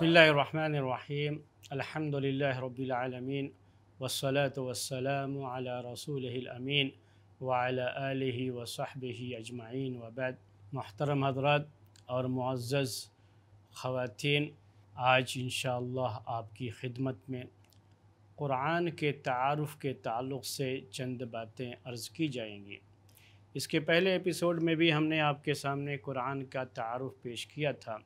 बसमीम् अलहमदिल्ल रबीआलमीन वसलात वसलाम रसूल अमीन वाल वसहब अजमाइन वबैद मोहतरम हजरत और मुआज़ ख़वान आज इन आपकी ख़िदमत में क़ुरान के तारफ़ के ताल्लुक़ से चंद बातें अर्ज़ की जाएंगी इसके पहले एपिसोड में भी हमने आपके सामने कुरान का तारफ़ पेश किया था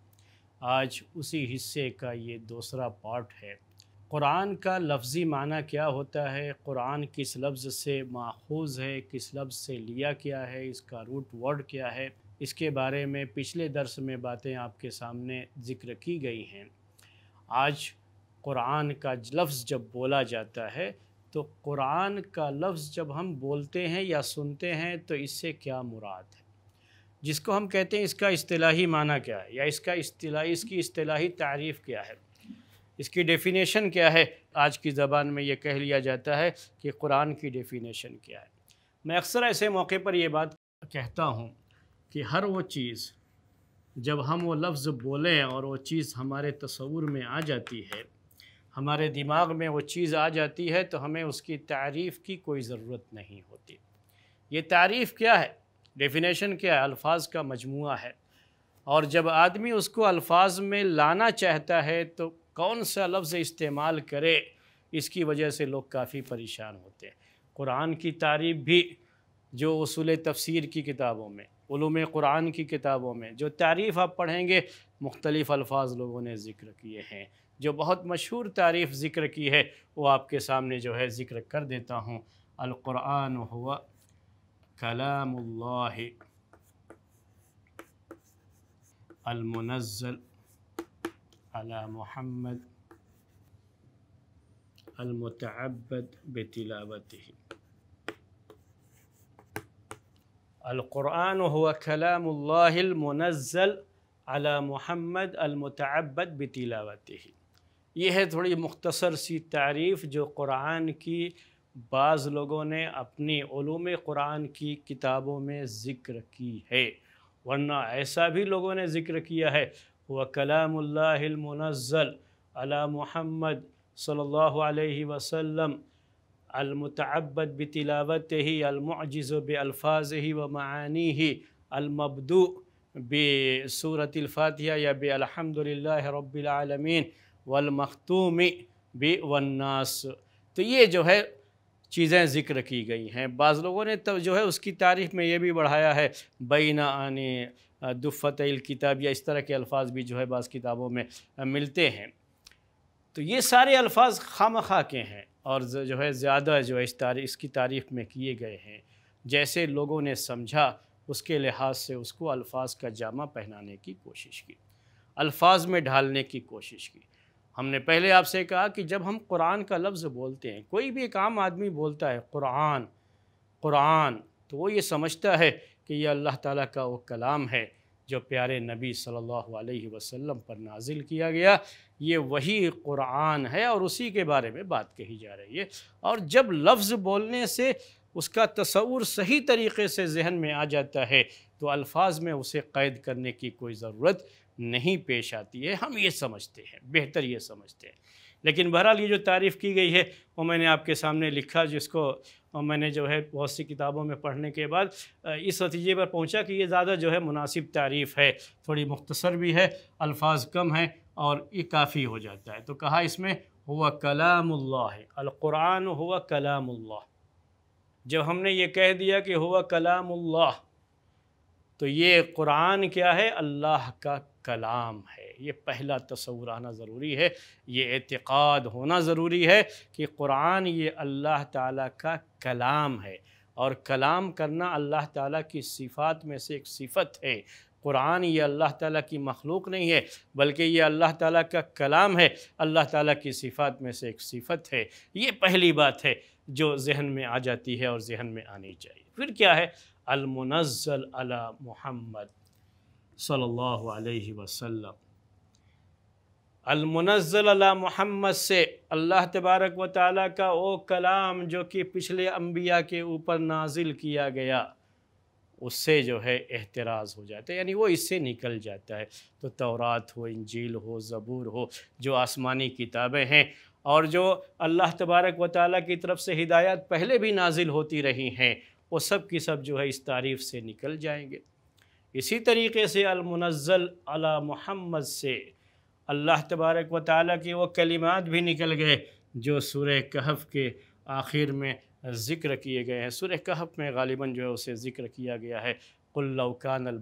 आज उसी हिस्से का ये दूसरा पार्ट है कुरान का लफ्ज़ी माना क्या होता है कुरान किस लफ्ज़ से माखूज है किस लफ्ज़ से लिया क्या है इसका रूट वर्ड क्या है इसके बारे में पिछले दर्स में बातें आपके सामने ज़िक्र की गई हैं आज कुरान का लफ्ज़ जब बोला जाता है तो कुरान का लफ्ज़ जब हम बोलते हैं या सुनते हैं तो इससे क्या मुराद है जिसको हम कहते हैं इसका अतलाही माना क्या है या इसका अतलाही इसकी अतलाही तारीफ़ क्या है इसकी डेफिनेशन क्या है आज की ज़बान में ये कह लिया जाता है कि कुरान की डेफिनेशन क्या है मैं अक्सर ऐसे मौके पर ये बात कहता हूँ कि हर वो चीज़ जब हम वो लफ्ज़ बोलें और वो चीज़ हमारे तस्वूर में आ जाती है हमारे दिमाग में वो चीज़ आ जाती है तो हमें उसकी तारीफ़ की कोई ज़रूरत नहीं होती ये तारीफ़ क्या है डेफिनेशन क्या है अल्फाज का मजमू है और जब आदमी उसको अल्फाज में लाना चाहता है तो कौन सा लफ्ज़ इस्तेमाल करे इसकी वजह से लोग काफ़ी परेशान होते हैं कुरान की तारीफ भी जो असूल तफसीर की किताबों में ूम कुरान की किताबों में जो तारीफ़ आप पढ़ेंगे मुख्तलिफ़ अल्फाज लोगों ने ज़िक्र किए हैं जो बहुत मशहूर तारीफ़ ज़िक्र की है वो आपके सामने जो है ज़िक्र कर देता हूँ अलकुरान हुआ كلام الله المنزل على محمد المتعبد بتلاوته القرآن هو كلام الله المنزل على محمد المتعبد بتلاوته یہ ہے تھوڑی مختصر سی تعریف جو قرآن کی बाज़ लोगों ने अपनी ओलूम कुरान की किताबों में ज़िक्र की है वरना ऐसा भी लोगों ने ज़िक्र किया है व कलामुल्लामनज़ल अला मोहम्मद सल्ला वसम अलमतबद बतिलावत ही अलमज़ बल्फ़ाज ही व मानी ही अलमबदू बसूरतफ़ातिया या बलहमदिल्ला रबालमीन वलमखतूम बन्नास तो ये जो है चीज़ें ज़िक्र की गई हैं बाज़ लोगों ने तब जो है उसकी तारीफ़ में ये भी बढ़ाया है बीना आने दुफ़त किताब या इस तरह के अल्फाज भी जो है बाज़ किताबों में मिलते हैं तो ये सारे अल्फाज खाम खा के हैं और जो है ज़्यादा जो है इस तारीफ इसकी तारीफ़ में किए गए हैं जैसे लोगों ने समझा उसके लिहाज से उसको अल्फाज का जामा पहनाने की कोशिश की अल्फाज में ढालने की कोशिश की हमने पहले आपसे कहा कि जब हम कुरान का लफ्ज़ बोलते हैं कोई भी एक आम आदमी बोलता है कुरान कुरान तो वो ये समझता है कि यह अल्लाह ताला का वो कलाम है जो प्यारे नबी सल्लल्लाहु अलैहि वसल्लम पर नाजिल किया गया ये वही कुरान है और उसी के बारे में बात कही जा रही है और जब लफ्ज़ बोलने से उसका तस्वूर सही तरीके से जहन में आ जाता है तो अल्फाज में उसे क़ैद करने की कोई ज़रूरत नहीं पेश आती है हम ये समझते हैं बेहतर ये समझते हैं लेकिन बहरहाल ये जो तारीफ़ की गई है वो मैंने आपके सामने लिखा जिसको मैंने जो है बहुत सी किताबों में पढ़ने के बाद इस नतीजे पर पहुंचा कि ये ज़्यादा जो है मुनासिब तारीफ़ है थोड़ी मुख्तसर भी है अल्फाज कम हैं और ये काफ़ी हो जाता है तो कहा इसमें हुआ कलामुल्ला है अलकुरान हुआ कलामुल्ल जब हमने ये कह दिया कि हुआ कलामुल्ला तो ये कुरान क्या है अल्लाह का कलाम है ये पहला तस्वूर आना ज़रूरी है ये एतक़ाद होना ज़रूरी है कि कुरान ये अल्लाह ताला का कलाम है और कलाम करना अल्लाह ताला की सिफ़ात में से एक सिफत है कुरान ये अल्लाह ताला की मखलूक नहीं है बल्कि ये अल्लाह ताला का कलाम है अल्लाह ताला की सिफ़ात में से एक सिफत है ये पहली बात है जो जहन में आ जाती है और जहन में आनी चाहिए फिर क्या है अलमनज़ल अला मोहम्मद सल्लल्लाहु अलैहि वसल्लम अलमनज़ल अला मोहम्मद से अल्लाह तबारक व ताली का वो कलाम जो कि पिछले अम्बिया के ऊपर नाजिल किया गया उससे जो है एहतराज़ हो जाता है यानी वो इससे निकल जाता है तो तौरात हो इंजील हो ज़बूर हो जो आसमानी किताबें हैं और जो अल्लाह तबारक व ताली की तरफ से हिदायत पहले भी नाजिल होती रही हैं वो सब की सब जो है इस तारीफ़ से निकल जाएंगे इसी तरीके से अलमनज़ल अला मोहम्मद से अल्लाह तबारक व ताली के वो कलिमात भी निकल गए जो सूर्य कहफ़ के आखिर में ज़िक्र किए गए हैं सूर्य कहफ़ में गालिबा जो है उसे ज़िक्र किया गया है कुल्लौकान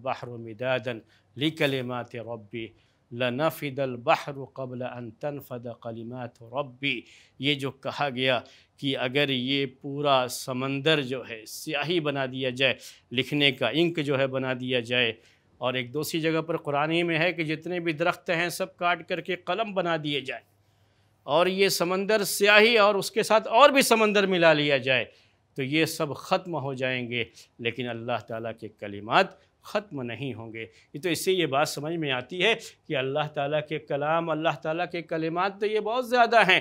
मिदादन ली कलिमात रबी लनफ़िदल बहर कबल अन फ़द कलिमात रब्बी ये जो कहा गया कि अगर ये पूरा समंदर जो है स्याही बना दिया जाए लिखने का इंक जो है बना दिया जाए और एक दूसरी जगह पर कुरान में है कि जितने भी दरख्त हैं सब काट करके कलम बना दिए जाए और ये समंदर स्याही और उसके साथ और भी समंदर मिला लिया जाए तो ये सब ख़त्म हो जाएंगे लेकिन अल्लाह ताला के कलिमात ख़त्म नहीं होंगे तो इससे ये बात समझ में आती है कि अल्लाह ताला के कलाम अल्लाह ताला के कलिमात तो ये बहुत ज़्यादा हैं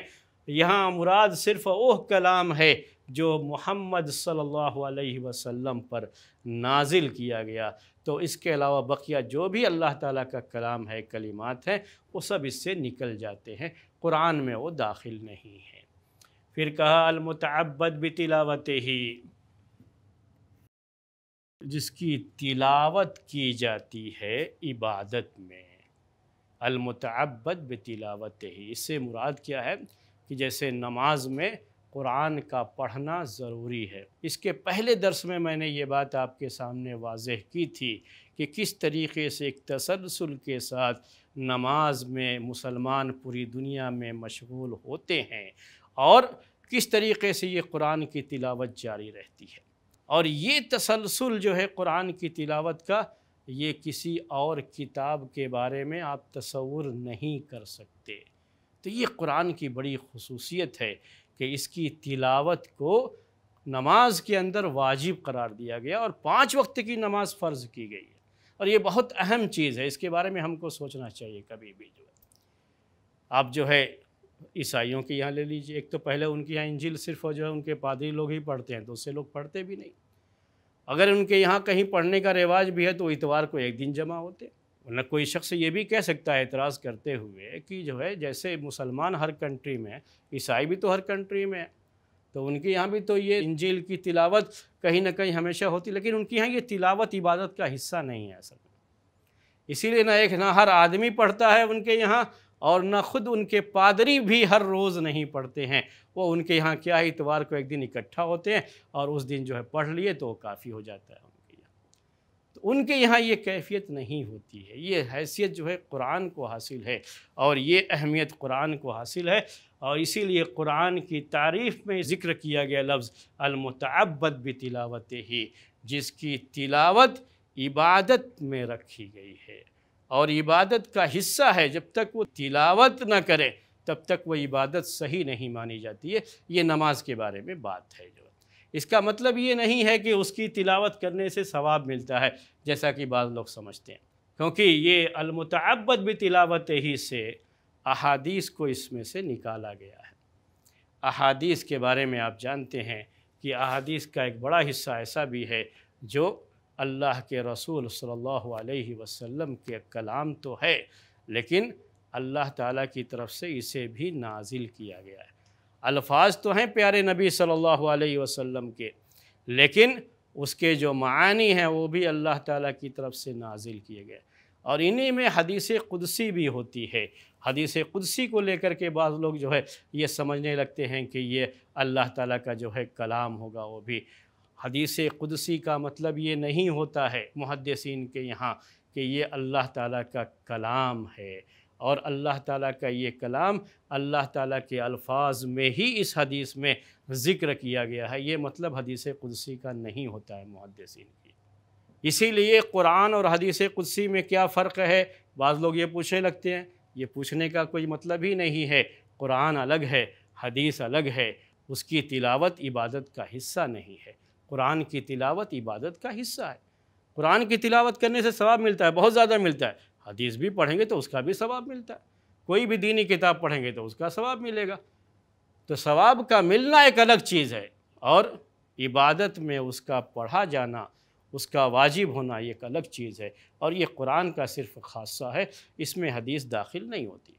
यहाँ मुराद सिर्फ़ वह कलाम है जो मोहम्मद सल्लल्लाहु अलैहि वसल्लम पर नाजिल किया गया तो इसके अलावा बकिया जो भी अल्लाह ताला का कलाम है कलिमात हैं वो सब इससे निकल जाते हैं कुरान में वो दाखिल नहीं है फिर कहा अलमतबद भी ही जिसकी तिलावत की जाती है इबादत में अलमतबद ब तिलावत ही इससे मुराद क्या है कि जैसे नमाज में कुरान का पढ़ना ज़रूरी है इसके पहले दर्स में मैंने ये बात आपके सामने वाज की थी कि किस तरीके से एक तसलसल के साथ नमाज में मुसलमान पूरी दुनिया में मशगूल होते हैं और किस तरीके से ये कुरान की तिलावत जारी रहती है और ये तसलसल जो है कुरान की तिलावत का ये किसी और किताब के बारे में आप तस्वुर नहीं कर सकते तो ये कुरान की बड़ी खसूसियत है कि इसकी तिलावत को नमाज के अंदर वाजिब करार दिया गया और पाँच वक्त की नमाज फ़र्ज़ की गई है और ये बहुत अहम चीज़ है इसके बारे में हमको सोचना चाहिए कभी भी जो है आप जो है ईसाइयों के यहाँ ले लीजिए एक तो पहले उनके यहाँ इंजिल सिर्फ जो है उनके पादरी लोग ही पढ़ते हैं दूसरे तो लोग पढ़ते भी नहीं अगर उनके यहाँ कहीं पढ़ने का रिवाज भी है तो इतवार को एक दिन जमा होते वरना कोई शख्स ये भी कह सकता है एतराज़ करते हुए कि जो है जैसे मुसलमान हर कंट्री में ईसाई भी तो हर कंट्री में है तो उनके यहाँ भी तो ये इंजील की तिलावत कहीं ना कहीं हमेशा होती लेकिन उनके यहाँ ये तिलावत इबादत का हिस्सा नहीं है असल में इसीलिए ना एक ना हर आदमी पढ़ता है उनके यहाँ और न ख़ुद उनके पादरी भी हर रोज़ नहीं पढ़ते हैं वो उनके यहाँ क्या इतवार को एक दिन इकट्ठा होते हैं और उस दिन जो है पढ़ लिए तो वो काफ़ी हो जाता है उनके यहाँ तो उनके यहाँ ये कैफियत नहीं होती है ये हैसियत जो है कुरान को हासिल है और ये अहमियत कुरान को हासिल है और इसीलिए कुरान की तारीफ़ में ज़िक्र किया गया लफ्ज़ अलमतबत भी तिलावत ही जिसकी तिलावत इबादत में रखी गई है और इबादत का हिस्सा है जब तक वो तिलावत न करे तब तक वो इबादत सही नहीं मानी जाती है ये नमाज के बारे में बात है जो इसका मतलब ये नहीं है कि उसकी तिलावत करने से सवाब मिलता है जैसा कि बाद लोग समझते हैं क्योंकि ये अलमतबत भी तिलावत ही से अहादीस को इसमें से निकाला गया है अहादीस के बारे में आप जानते हैं कि अहादीस का एक बड़ा हिस्सा ऐसा भी है जो अल्लाह के रसूल सल्लल्लाहु अलैहि वसल्लम के कलाम तो है लेकिन अल्लाह ताला की तरफ से इसे भी नाजिल किया गया है अल्फाज तो हैं प्यारे नबी सल्लल्लाहु अलैहि वसल्लम के लेकिन उसके जो मानी हैं वो भी अल्लाह ताला की तरफ से नाजिल किए गए और इन्हीं में हदीस कुदसी भी होती है हदीस कुदसी को लेकर के बाद लोग जो है ये समझने लगते हैं कि ये अल्लाह ताला का जो है कलाम होगा वो भी हदीस कुदसी का मतलब ये नहीं होता है मुहदसिन के यहाँ कि ये अल्लाह ताला का कलाम है और अल्लाह ताला का ये कलाम अल्लाह ताला के अल्फाज में ही इस हदीस में ज़िक्र किया गया है ये मतलब हदीस कुदसी का नहीं होता है मुहदसिन की इसीलिए कुरान और हदीस कुदसी में क्या फ़र्क है बाद लोग ये पूछने लगते हैं ये पूछने का कोई मतलब ही नहीं है कुरान अलग है हदीस अलग है उसकी तिलावत इबादत का हिस्सा नहीं है कुरान की तिलावत इबादत का हिस्सा है कुरान की तिलावत करने से सवाब मिलता है बहुत ज़्यादा मिलता है हदीस भी पढ़ेंगे तो उसका भी सवाब मिलता है कोई भी दीनी किताब पढ़ेंगे तो उसका सवाब मिलेगा तो सवाब का मिलना एक अलग चीज़ है और इबादत में उसका पढ़ा जाना उसका वाजिब होना एक अलग चीज़ है और ये कुरान का सिर्फ़ खासा है इसमें हदीस दाखिल नहीं होती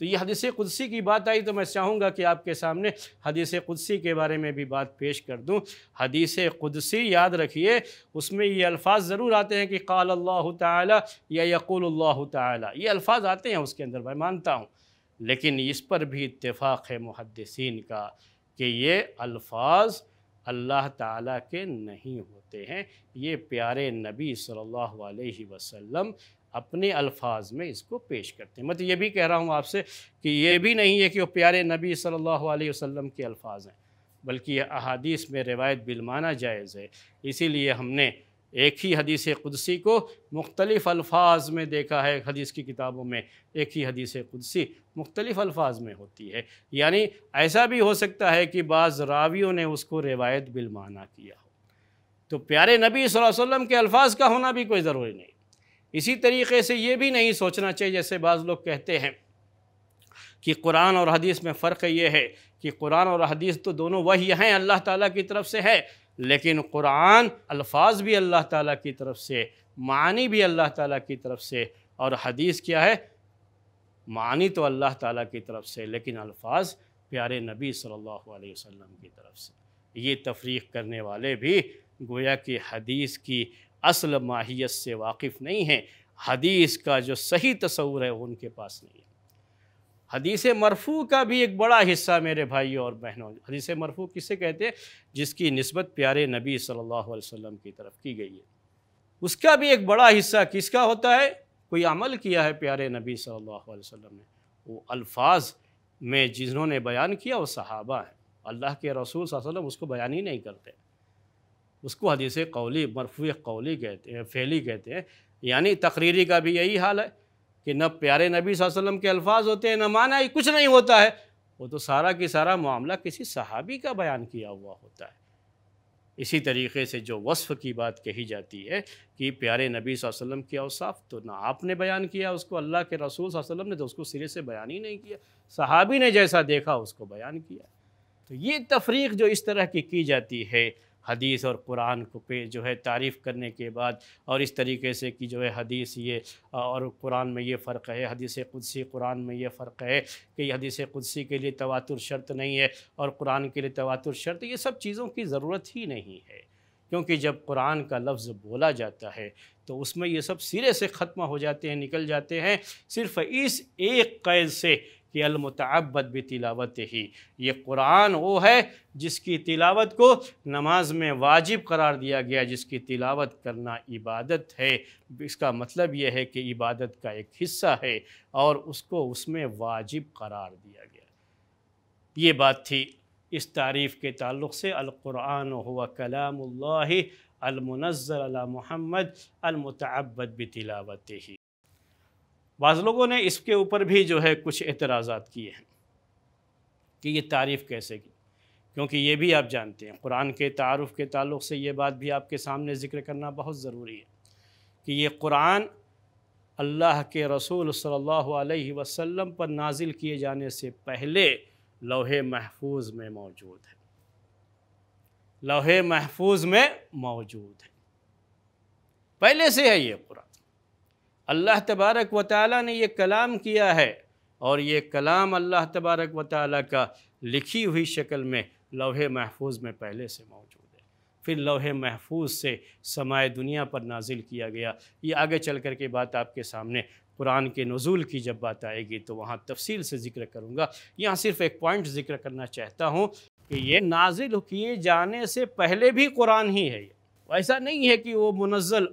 तो ये हदीस कुदसी की बात आई तो मैं चाहूँगा कि आपके सामने हदीस कुदसी के बारे में भी बात पेश कर दूँ हदीस कुदसी याद रखिए उसमें ये अल्फाज ज़रूर आते हैं कि कल अल्लाह ताला या यकुल ये अल्फाज आते हैं उसके अंदर मैं मानता हूँ लेकिन इस पर भी इतफ़ाक़ है मुहदसिन का कि ये अल्फाज अल्लाह ताला के नहीं होते हैं ये प्यारे नबी सल्लल्लाहु अलैहि वसल्लम अपने अल्फाज में इसको पेश करते हैं मैं तो ये भी कह रहा हूँ आपसे कि ये भी नहीं है कि वो प्यारे नबी सल्लल्लाहु अलैहि वसल्लम के अल्फाज हैं बल्कि यह अहादीस में रिवायत बिलमाना जायज़ है इसीलिए हमने एक ही हदीस कुदसी को मुख्तलिफ़ अल्फाज में देखा है हदीस की किताबों में एक ही हदीस कुदसी मुख्तलिफ़ अल्फाज में होती है यानी ऐसा भी हो सकता है कि बाज़ रावियों ने उसको रिवायत बिलमाना किया हो तो प्यारे नबी वसल्लम के अल्फाज का होना भी कोई ज़रूरी नहीं इसी तरीके से ये भी नहीं सोचना चाहिए जैसे बाज़ लोग कहते हैं कि कुरान और हदीस में फ़र्क ये है कि कुरान और हदीस तो दोनों वही हैं अल्लाह ताला की तरफ से है लेकिन कुरान अल्फाज भी अल्लाह ताला की तरफ से मानी भी अल्लाह ताला की तरफ से और हदीस क्या है मानी तो अल्लाह ताला की तरफ से लेकिन अल्फाज प्यारे नबी सल्लल्लाहु अलैहि वसल्लम की तरफ से ये तफरीक करने वाले भी गोया कि हदीस की असल माहियत से वाकिफ़ नहीं हैं हदीस का जो सही तस्वूर है वो उनके पास नहीं है हदीस मरफू का भी एक बड़ा हिस्सा मेरे भाइयों और बहनों हदीस मरफू किसे कहते हैं जिसकी नस्बत प्यारे नबी सल्लल्लाहु अलैहि वसल्लम की तरफ की गई है उसका भी एक बड़ा हिस्सा किसका होता है कोई अमल किया है प्यारे नबी सल्लल्लाहु अलैहि वसल्लम ने वो अल्फाज में जिन्होंने बयान किया वो सहाबा हैं अल्लाह के रसूल वसल्लम उसको बयान ही नहीं करते उसको हदीस कौली मरफू कौली कहते हैं फैली कहते हैं यानी तकरीरी का भी यही हाल है कि न प्यारे नबी वसल्लम के अल्फाज होते हैं न माना ही कुछ नहीं होता है वो तो सारा की सारा मामला किसी सहाबी का बयान किया हुआ होता है इसी तरीके से जो वस्फ़ की बात कही जाती है कि प्यारे नबी वसल्लम के अवसाफ तो ना आपने बयान किया उसको अल्लाह के रसूल वसल्लम ने तो उसको सिरे से बयान ही नहीं किया सहाबी ने जैसा देखा उसको बयान किया तो ये तफरीक जो इस तरह की की जाती है हदीस और कुरान को पे जो है तारीफ़ करने के बाद और इस तरीके से कि जो है हदीस ये और कुरान में ये फ़र्क है हदीस कुदसी कुरान में ये फ़र्क है कि हदीस कुदसी के लिए तवातुर शर्त नहीं है और कुरान के लिए तवातुर शर्त ये सब चीज़ों की ज़रूरत ही नहीं है क्योंकि जब कुरान का लफ्ज़ बोला जाता है तो उसमें ये सब सिरे से ख़त्म हो जाते हैं निकल जाते हैं सिर्फ़ इस एक कैद से कि अलमतबद भी तिलावत ही ये कुरान वो है जिसकी तिलावत को नमाज में वाजिब करार दिया गया जिसकी तिलावत करना इबादत है इसका मतलब यह है कि इबादत का एक हिस्सा है और उसको उसमें वाजिब करार दिया गया ये बात थी इस तारीफ़ के ताल्लुक़ से अलकुरान हुआ कलाम अलमनज़र महमद अलमतबद भी तिलावत ही बाज़ लोगों ने इसके ऊपर भी जो है कुछ एतराज़ा किए हैं कि ये तारीफ़ कैसे की क्योंकि ये भी आप जानते हैं कुरान के तारफ़ के ताल्लुक से ये बात भी आपके सामने ज़िक्र करना बहुत ज़रूरी है कि ये कुरान अल्लाह के रसूल सल्लल्लाहु अलैहि वसल्लम पर नाजिल किए जाने से पहले लोहे महफूज में मौजूद है लोहे महफूज में मौजूद है पहले से है ये कुरान अल्लाह तबारक व ताली ने यह कलाम किया है और ये कलाम अल्लाह तबारक व ताली का लिखी हुई शक्ल में लोहे महफूज में पहले से मौजूद है फिर लोहे महफूज से समाय दुनिया पर नाजिल किया गया ये आगे चल कर के बात आपके सामने कुरान के नज़ुल की जब बात आएगी तो वहाँ तफसील से ज़िक्र करूँगा यहाँ सिर्फ एक पॉइंट ज़िक्र करना चाहता हूँ कि ये नाजिल किए जाने से पहले भी कुरान ही है ये तो ऐसा नहीं है कि वो मुनज़ल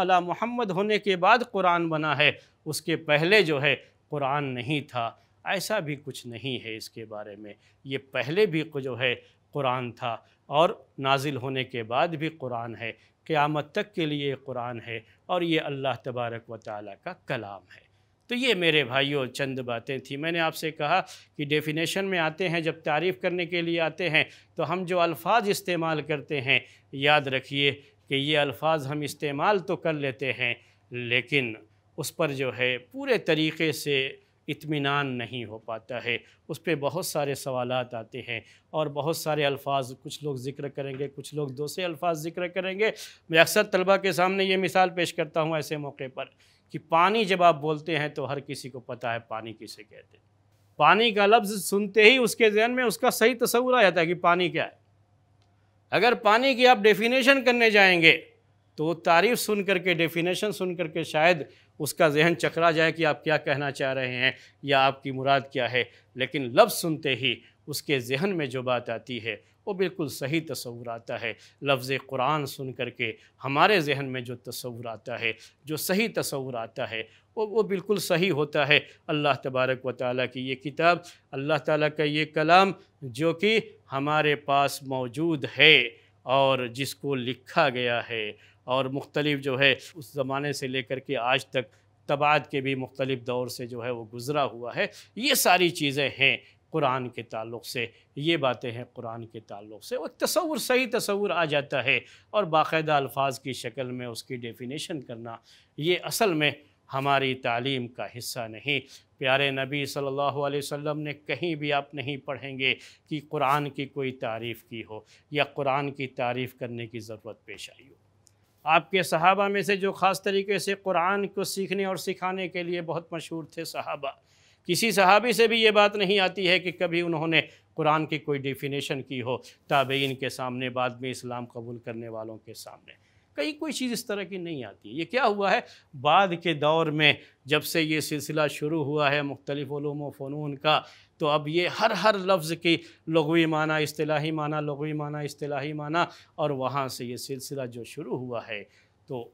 अला मुहम्मद होने के बाद कुरान बना है उसके पहले जो है कुरान नहीं था ऐसा भी कुछ नहीं है इसके बारे में ये पहले भी जो है कुरान था और नाजिल होने के बाद भी कुरान है क़्यामत तक के लिए कुरान है और ये अल्लाह तबारक व ताली का कलाम है तो ये मेरे भाइयों चंद बातें थी मैंने आपसे कहा कि डेफिनेशन में आते हैं जब तारीफ़ करने के लिए आते हैं तो हम जो अल्फाज इस्तेमाल करते हैं याद रखिए कि ये अल्फाज हम इस्तेमाल तो कर लेते हैं लेकिन उस पर जो है पूरे तरीके से इत्मीनान नहीं हो पाता है उस पर बहुत सारे सवाल आते हैं और बहुत सारे अल्फाज कुछ लोग ज़िक्र करेंगे कुछ लोग दूसरे अल्फाज ज़िक्र करेंगे मैं अक्सर तलबा के सामने ये मिसाल पेश करता हूँ ऐसे मौके पर कि पानी जब आप बोलते हैं तो हर किसी को पता है पानी किसे कहते हैं पानी का लफ्ज़ सुनते ही उसके जहन में उसका सही तस्वूर आ जाता है कि पानी क्या है अगर पानी की आप डेफिनेशन करने जाएंगे तो वो तारीफ़ सुन करके डेफिनेशन सुन करके शायद उसका जहन चकरा जाए कि आप क्या कहना चाह रहे हैं या आपकी मुराद क्या है लेकिन लफ्ज़ सुनते ही उसके जहन में जो बात आती है वो बिल्कुल सही तस्वूर आता है लफ्ज़ कुरान सुन कर के हमारे जहन में जो तस्वूर आता है जो सही तस्वूर आता है वो वो बिल्कुल सही होता है अल्लाह तबारक व ताली की ये किताब अल्लाह ताली का ये कलाम जो कि हमारे पास मौजूद है और जिसको लिखा गया है और मुख्तलिफ़ जो है उस ज़माने से लेकर के आज तक तबाद के भी मुख्तलिफ़ दौर से जो है वो गुज़रा हुआ है ये सारी चीज़ें हैं कुरान के ताल्लुक़ से ये बातें हैं कुरान के ताल्लुक़ से और तस्वुर सही तस्वुर आ जाता है और बाकायदा अल्फाज की शक्ल में उसकी डेफिनेशन करना ये असल में हमारी तालीम का हिस्सा नहीं प्यारे नबी सल्लल्लाहु अलैहि वसल्लम ने कहीं भी आप नहीं पढ़ेंगे कि कुरान की कोई तारीफ़ की हो या कुरान की तारीफ़ करने की ज़रूरत पेश आई हो आपके सहाबा में से जो ख़ास तरीके से कुरान को सीखने और सिखाने के लिए बहुत मशहूर थे सहाबा किसी सहाबी से भी ये बात नहीं आती है कि कभी उन्होंने कुरान की कोई डेफिनेशन की हो ताबेन के सामने बाद में इस्लाम कबूल करने वालों के सामने कहीं कोई चीज़ इस तरह की नहीं आती ये क्या हुआ है बाद के दौर में जब से ये सिलसिला शुरू हुआ है मुख्तलिफ़ फ़नून का तो अब ये हर हर लफ्ज़ की लगवी माना असलाही माना लगवी माना असलाही माना और वहाँ से ये सिलसिला जो शुरू हुआ है तो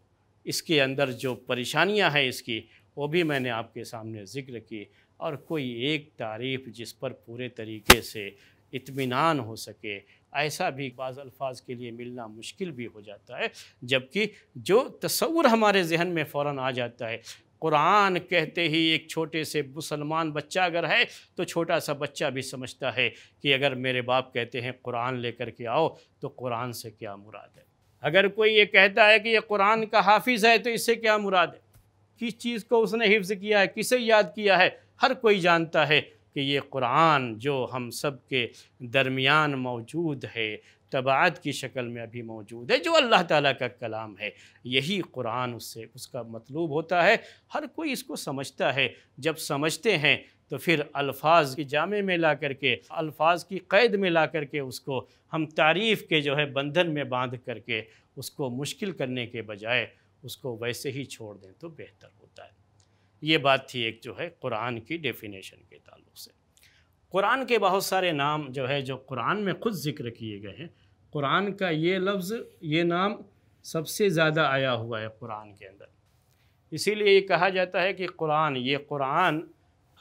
इसके अंदर जो परेशानियाँ हैं इसकी वो भी मैंने आपके सामने ज़िक्र की और कोई एक तारीफ जिस पर पूरे तरीके से इत्मीनान हो सके ऐसा भी बाज़ अल्फाज के लिए मिलना मुश्किल भी हो जाता है जबकि जो तस्वुर हमारे जहन में फ़ौर आ जाता है कुरान कहते ही एक छोटे से मुसलमान बच्चा अगर है तो छोटा सा बच्चा भी समझता है कि अगर मेरे बाप कहते हैं कुरान लेकर के आओ तो कुरान से क्या मुराद है अगर कोई ये कहता है कि ये कुरान का हाफिज़ है तो इससे क्या मुराद है किस चीज़ को उसने हिफ्ज़ किया है किसे याद किया है हर कोई जानता है कि ये कुरान जो हम सब के दरमियान मौजूद है तबाद की शक्ल में अभी मौजूद है जो अल्लाह ताला का कलाम है यही कुरान उससे उसका मतलूब होता है हर कोई इसको समझता है जब समझते हैं तो फिर अल्फाज की जामे में ला करके अल्फाज की क़ैद में ला करके उसको हम तारीफ़ के जो है बंधन में बांध करके उसको मुश्किल करने के बजाय उसको वैसे ही छोड़ दें तो बेहतर हो ये बात थी एक जो है कुरान की डेफिनेशन के ताल्लुक से कुरान के बहुत सारे नाम जो है जो कुरान में खुद ज़िक्र किए गए हैं कुरान का ये लफ्ज़ ये नाम सबसे ज़्यादा आया हुआ है कुरान के अंदर इसीलिए ये कहा जाता है कि कुरान ये कुरान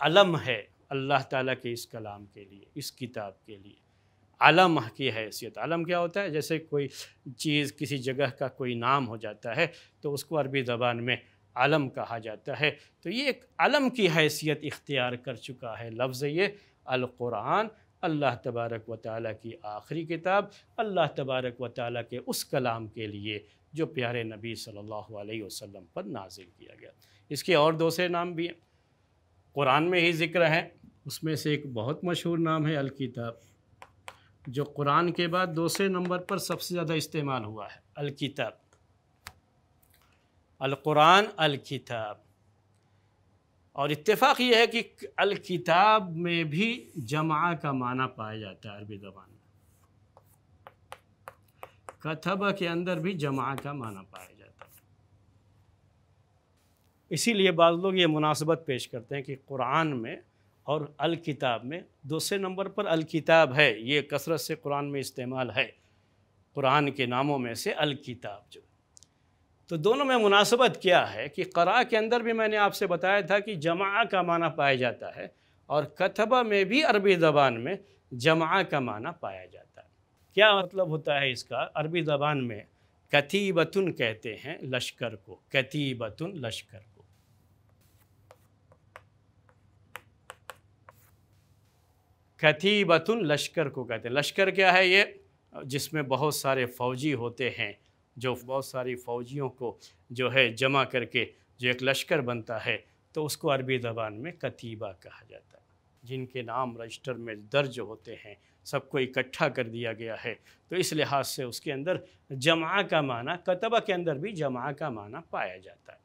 अलम है अल्लाह ताला के इस कलाम के लिए इस किताब के लिए अलम की हैसियत अलम क्या होता है जैसे कोई चीज़ किसी जगह का कोई नाम हो जाता है तो उसको अरबी ज़बान में अलम कहा जाता है तो ये एक आलम की हैसियत इख्तियार कर चुका है लफ्ज़ ये अलकुरान अल्लाह तबारक व ताली की आखिरी किताब अल्लाह तबारक व ताली के उस कलाम के लिए जो प्यारे नबी सल्लल्लाहु अलैहि वसल्लम पर नाजिल किया गया इसके और दूसरे नाम भी हैं कुरान में ही ज़िक्र हैं उसमें से एक बहुत मशहूर नाम है अलकिताब जो कुरान के बाद दूसरे नंबर पर सबसे ज़्यादा इस्तेमाल हुआ है अलकिताब अलकुरान अलकिताब और इतफ़ाक़ यह है कि अलकिताब में भी जमा का माना पाया जाता है अरबी जबान में कथब के अंदर भी जमा का माना पाया जाता है इसीलिए बाद लोग ये मुनासबत पेश करते हैं कि कुरान में और अलकिताब में दूसरे नंबर पर अलकिताब है ये कसरत से कुरान में इस्तेमाल है कुरान के नामों में से अलकिताब जो है तो दोनों में मुनासबत क्या है कि करा के अंदर भी मैंने आपसे बताया था कि जमा का माना पाया जाता है और कतबा में भी अरबी ज़बान में जमा का माना पाया जाता है क्या मतलब होता है इसका अरबी ज़बान में कतीबतुन कहते हैं लश्कर को कतीबतुन लश्कर को कतीबतुन लश्कर को कहते हैं लश्कर क्या है ये जिसमें बहुत सारे फौजी होते हैं जो बहुत सारी फ़ौजियों को जो है जमा करके जो एक लश्कर बनता है तो उसको अरबी ज़बान में कतीबा कहा जाता है जिनके नाम रजिस्टर में दर्ज होते हैं सबको इकट्ठा कर दिया गया है तो इस लिहाज से उसके अंदर जमा का माना कतबा के अंदर भी जमा का माना पाया जाता है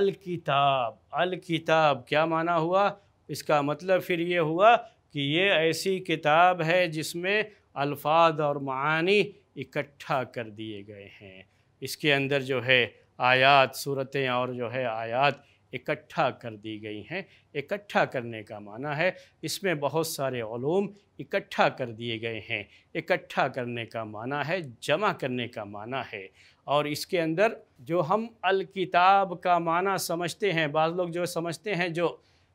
अल किताब अल किताब क्या माना हुआ इसका मतलब फिर ये हुआ कि ये ऐसी किताब है जिसमें अल्फाज और मानी इकट्ठा कर दिए गए हैं इसके अंदर जो है आयात सूरतें और जो है आयात इकट्ठा कर दी गई हैं इकट्ठा करने का माना है इसमें बहुत सारे ूम इकट्ठा कर दिए गए हैं इकट्ठा करने का माना है जमा करने का माना है और इसके अंदर जो हम अलकिताब का माना समझते हैं बाद लोग जो समझते हैं जो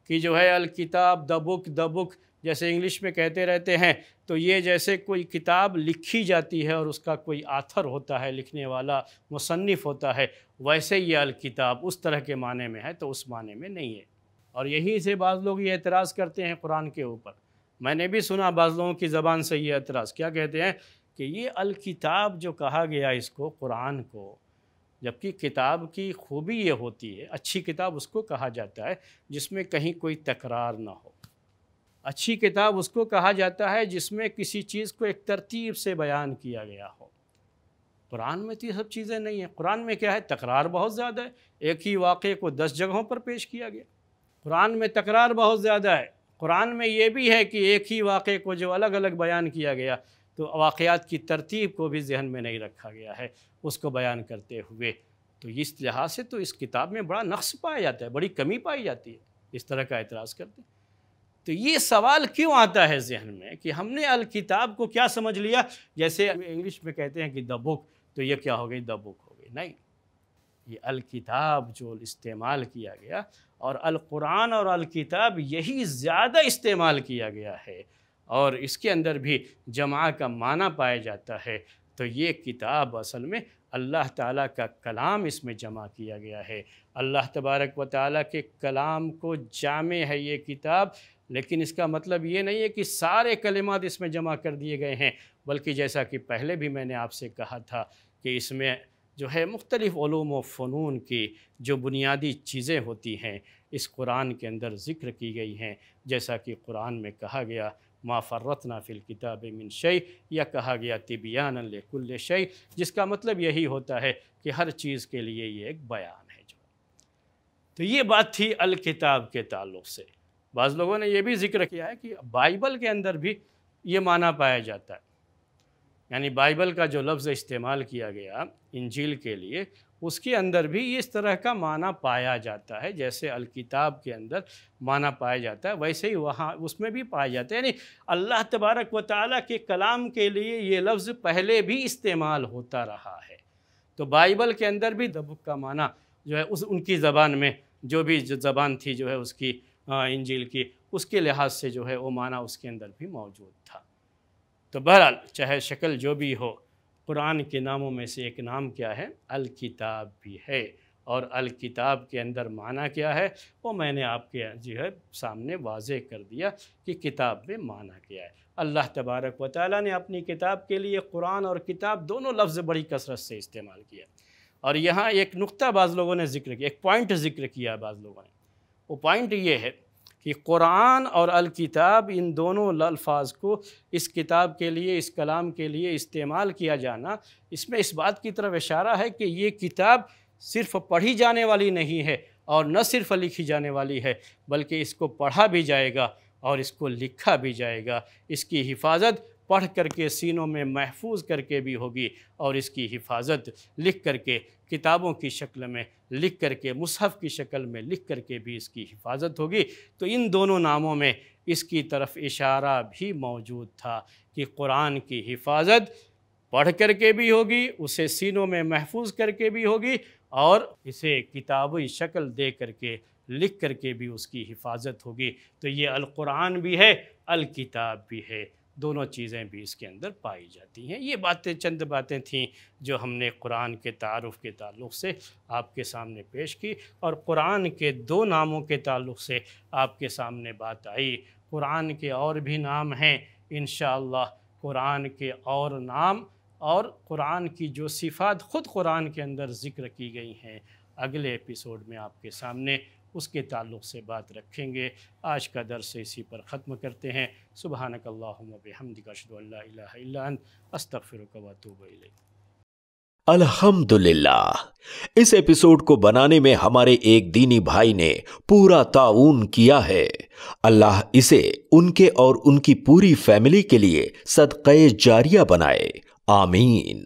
कि जो है अलकिताब द बुक द बुक जैसे इंग्लिश में कहते रहते हैं तो ये जैसे कोई किताब लिखी जाती है और उसका कोई आथर होता है लिखने वाला मुसन्फ़ होता है वैसे ये किताब उस तरह के माने में है तो उस माने में नहीं है और यहीं से बाज़ लोग ये एतराज़ करते हैं कुरान के ऊपर मैंने भी सुना बाज़ लोगों की ज़बान से ये एतराज़ क्या कहते हैं कि ये किताब जो कहा गया इसको कुरान को जबकि किताब की खूबी ये होती है अच्छी किताब उसको कहा जाता है जिसमें कहीं कोई तकरार ना हो अच्छी किताब उसको कहा जाता है जिसमें किसी चीज़ को एक तरतीब से बयान किया गया हो कुरान में तो ये सब चीज़ें नहीं हैं कुरान में क्या है तकरार बहुत ज़्यादा है एक ही वाक़े को दस जगहों पर पेश किया गया कुरान में तकरार बहुत ज़्यादा है कुरान में ये भी है कि एक ही वाक़े को जो अलग अलग बयान किया गया तो वाक़ात की तरतीब को भी जहन में नहीं रखा गया है उसको बयान करते हुए तो इस लिहाज से तो इस किताब में बड़ा नक्श पाया जाता है बड़ी कमी पाई जाती है इस तरह का एतराज़ करते हैं तो ये सवाल क्यों आता है जहन में कि हमने अल किताब को क्या समझ लिया जैसे इंग्लिश में कहते हैं कि द बुक तो ये क्या हो गई द बुक हो गई नहीं ये अल किताब जो इस्तेमाल किया गया और अल कुरान और अल किताब यही ज़्यादा इस्तेमाल किया गया है और इसके अंदर भी जमा का माना पाया जाता है तो ये किताब असल में अल्लाह ताला का कलाम इसमें जमा किया गया है अल्लाह तबारक व ताली के कलाम को जामे है ये किताब लेकिन इसका मतलब ये नहीं है कि सारे कलिमात इसमें जमा कर दिए गए हैं बल्कि जैसा कि पहले भी मैंने आपसे कहा था कि इसमें जो है मुख्तलिफ़ व फ़नून की जो बुनियादी चीज़ें होती हैं इस कुरान के अंदर ज़िक्र की गई हैं जैसा कि कुरान में कहा गया माफ़रत फ़िल किताब मिन शई या कहा गया तिबियान कुल्ल शई जिसका मतलब यही होता है कि हर चीज़ के लिए ये एक बयान है जो तो ये बात थी अल किताब के ताल्लुक़ से बाज़ लोगों ने यह भी जिक्र किया है कि बाइबल के अंदर भी ये माना पाया जाता है यानी बाइबल का जो लफ्ज़ इस्तेमाल किया गया इंजील के लिए उसके अंदर भी इस तरह का माना पाया जाता है जैसे अलकिताब के अंदर माना पाया जाता है वैसे ही वहाँ उसमें भी पाया जाता है यानी अल्लाह तबारक व ताली के कलाम के लिए ये लफ्ज़ पहले भी इस्तेमाल होता रहा है तो बाइबल के अंदर भी दबुक का माना जो है उस उनकी ज़बान में जो भी जो ज़बान थी जो है उसकी इंजील की उसके लिहाज से जो है वो माना उसके अंदर भी मौजूद था तो बहरहाल चाहे शक्ल जो भी हो कुरान के नामों में से एक नाम क्या है अल किताब भी है और अल किताब के अंदर माना क्या है वो मैंने आपके जो है सामने वाज कर दिया कि किताब में माना क्या है अल्लाह तबारक व ताली ने अपनी किताब के लिए कुरान और किताब दोनों लफ्ज़ बड़ी कसरत से इस्तेमाल किया और यहाँ एक नुक्ता बाज़ लोगों ने जिक्र किया एक पॉइंट जिक्र किया बाज़ लोगों ने वो पॉइंट ये है कि कुरान और किताब इन दोनों अल्फाज को इस किताब के लिए इस कलाम के लिए इस्तेमाल किया जाना इसमें इस बात की तरफ इशारा है कि ये किताब सिर्फ पढ़ी जाने वाली नहीं है और न सिर्फ लिखी जाने वाली है बल्कि इसको पढ़ा भी जाएगा और इसको लिखा भी जाएगा इसकी हिफाजत पढ़ करके सीनों में महफूज करके भी होगी और इसकी हिफाजत लिख करके किताबों की शक्ल में लिख करके मुसहफ़ की शक्ल में लिख करके भी इसकी हिफाजत होगी तो इन दोनों नामों में इसकी तरफ इशारा भी मौजूद था कि कुरान की हिफाजत पढ़ करके भी होगी उसे सीनों में महफूज करके भी होगी और इसे किताबी शक्ल दे करके लिख करके भी उसकी हिफाजत होगी तो ये कुरान भी है अल किताब भी है दोनों चीज़ें भी इसके अंदर पाई जाती हैं ये बातें चंद बातें थीं जो हमने कुरान के तारफ़ के ताल्लुक से आपके सामने पेश की और कुरान के दो नामों के ताल्लुक से आपके सामने बात आई कुरान के और भी नाम हैं इन कुरान के और नाम और कुरान की जो सिफ़ात ख़ुद कुरान के अंदर ज़िक्र की गई हैं अगले एपिसोड में आपके सामने उसके ताल्लुक से बात रखेंगे आज का दरस इसी पर ख़त्म करते हैं सुबहान कल्लाशद अल्हम्दुलिल्लाह इस एपिसोड को बनाने में हमारे एक दीनी भाई ने पूरा ताउन किया है अल्लाह इसे उनके और उनकी पूरी फैमिली के लिए सदक़ जारिया बनाए आमीन